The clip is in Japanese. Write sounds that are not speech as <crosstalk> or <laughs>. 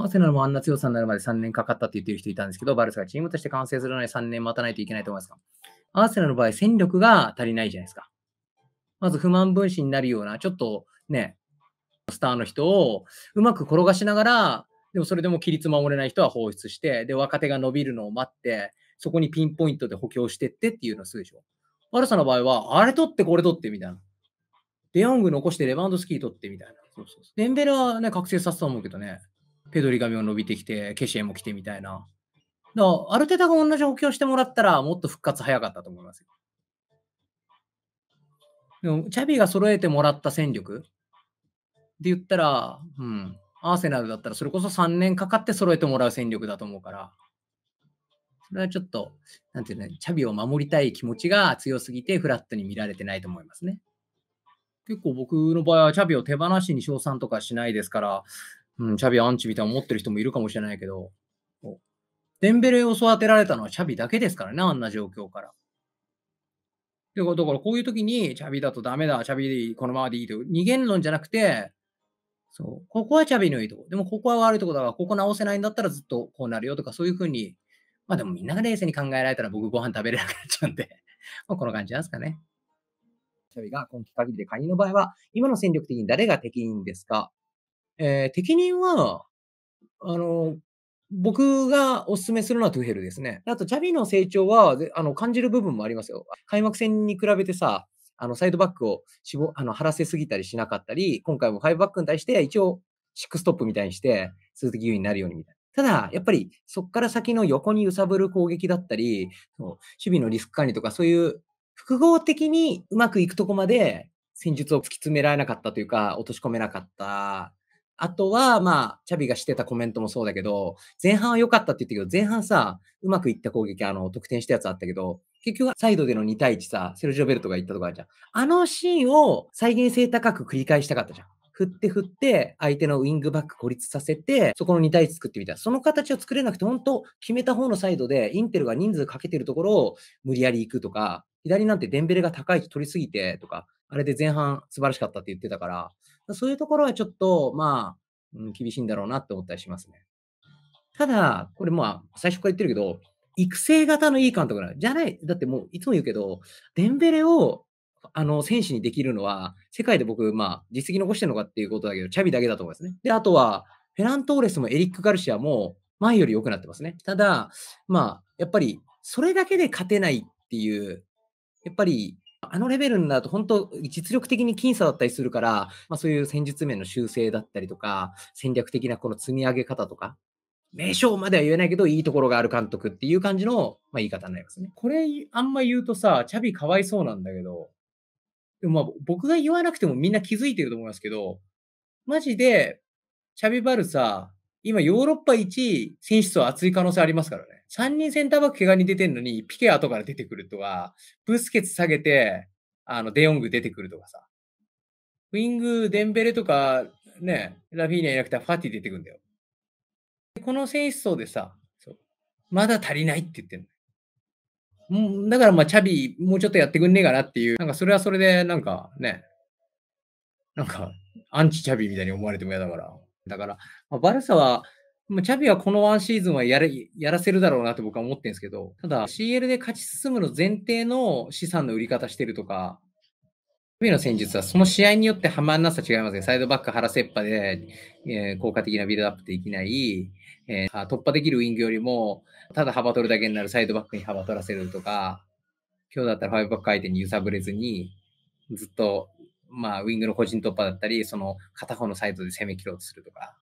アーセナルもあんな強さになるまで3年かかったって言ってる人いたんですけど、バルサがチームとして完成するのに3年待たないといけないと思いますかアーセナルの場合、戦力が足りないじゃないですか。まず不満分子になるような、ちょっとね、スターの人をうまく転がしながら、でもそれでも規律守れない人は放出して、で、若手が伸びるのを待って、そこにピンポイントで補強してってっていうのをするでしょ。ルサの場合は、あれ取ってこれ取ってみたいな。デヨング残してレバンドスキー取ってみたいな。そうそうそう。デンベルはね、覚醒させたと思うけどね。ペドリがも伸びてきて、ケシエも来てみたいな。だから、ある程度が同じ補強してもらったら、もっと復活早かったと思いますよ。でも、チャビが揃えてもらった戦力って言ったら、うん、アーセナルだったら、それこそ3年かかって揃えてもらう戦力だと思うから、それはちょっと、なんていうね、チャビを守りたい気持ちが強すぎて、フラットに見られてないと思いますね。結構僕の場合は、チャビを手放しに賞賛とかしないですから、うん、チャビアンチみたいな思ってる人もいるかもしれないけど、デンベレを育てられたのはチャビだけですからね、あんな状況から。で、だからこういう時に、チャビだとダメだ、チャビでこのままでいいと二元論じゃなくて、そう、ここはチャビのいいとこ、でもここは悪いとこだから、ここ直せないんだったらずっとこうなるよとか、そういうふうに、まあでもみんなが冷静に考えられたら僕ご飯食べれなくなっちゃうんで <laughs> まあこの感じなんですかね。チャビが今期限りでカニの場合は、今の戦力的に誰が適任ですかえー、適任は、あの、僕がお勧めするのはトゥヘルですね。あと、チャビの成長は、あの、感じる部分もありますよ。開幕戦に比べてさ、あの、サイドバックをしぼ、あの、張らせすぎたりしなかったり、今回もファイブバックに対して、一応、シックストップみたいにして、数的優位になるようにみたいな。ただ、やっぱり、そこから先の横に揺さぶる攻撃だったり、守備のリスク管理とか、そういう複合的にうまくいくとこまで戦術を突き詰められなかったというか、落とし込めなかったあとは、まあ、チャビがしてたコメントもそうだけど、前半は良かったって言ったけど、前半さ、うまくいった攻撃、あの、得点したやつあったけど、結局はサイドでの2対1さ、セルジオベルトが行ったとこあるじゃん。あのシーンを再現性高く繰り返したかったじゃん。振って振って、相手のウィングバック孤立させて、そこの2対1作ってみた。その形を作れなくて、本当決めた方のサイドで、インテルが人数かけてるところを無理やり行くとか、左なんてデンベレが高い位置取りすぎてとか、あれで前半素晴らしかったって言ってたから、そういうところはちょっと、まあ、うん、厳しいんだろうなって思ったりしますね。ただ、これまあ、最初から言ってるけど、育成型のいい監督なの。じゃない、だってもういつも言うけど、デンベレをあの選手にできるのは、世界で僕、まあ、実績残してるのかっていうことだけど、チャビだけだと思いますね。で、あとは、フェラントーレスもエリック・ガルシアも前より良くなってますね。ただ、まあ、やっぱり、それだけで勝てないっていう、やっぱり、あのレベルになると、本当、実力的に僅差だったりするから、まあ、そういう戦術面の修正だったりとか、戦略的なこの積み上げ方とか、名称までは言えないけど、いいところがある監督っていう感じの、まあ、言い方になりますね。これ、あんま言うとさ、チャビかわいそうなんだけど、でもまあ、僕が言わなくてもみんな気づいてると思いますけど、マジで、チャビバルサ、今ヨーロッパ一選手層厚い可能性ありますからね。3人センターバック怪我に出てんのに、ピケ後から出てくるとか、ブスケツ下げて、あの、デヨング出てくるとかさ。ウィング、デンベレとか、ね、ラフィーニャいなくてファティ出てくんだよ。この選手層でさ、まだ足りないって言ってんの。だからまあ、チャビ、もうちょっとやってくんねえかなっていう、なんかそれはそれで、なんかね、なんか、アンチチャビみたいに思われても嫌だから、だから、まあ、バルサは、チャビはこのワンシーズンはやれやらせるだろうなと僕は思ってるんですけど、ただ CL で勝ち進むの前提の資産の売り方してるとか、チャビの戦術はその試合によってはまんなさ違いますね。サイドバック腹っぱで、えー、効果的なビルドアップできない、えー、突破できるウィングよりも、ただ幅取るだけになるサイドバックに幅取らせるとか、今日だったらファイブバック相手に揺さぶれずに、ずっとまあ、ウィングの個人突破だったり、その片方のサイドで攻め切ろうとするとか、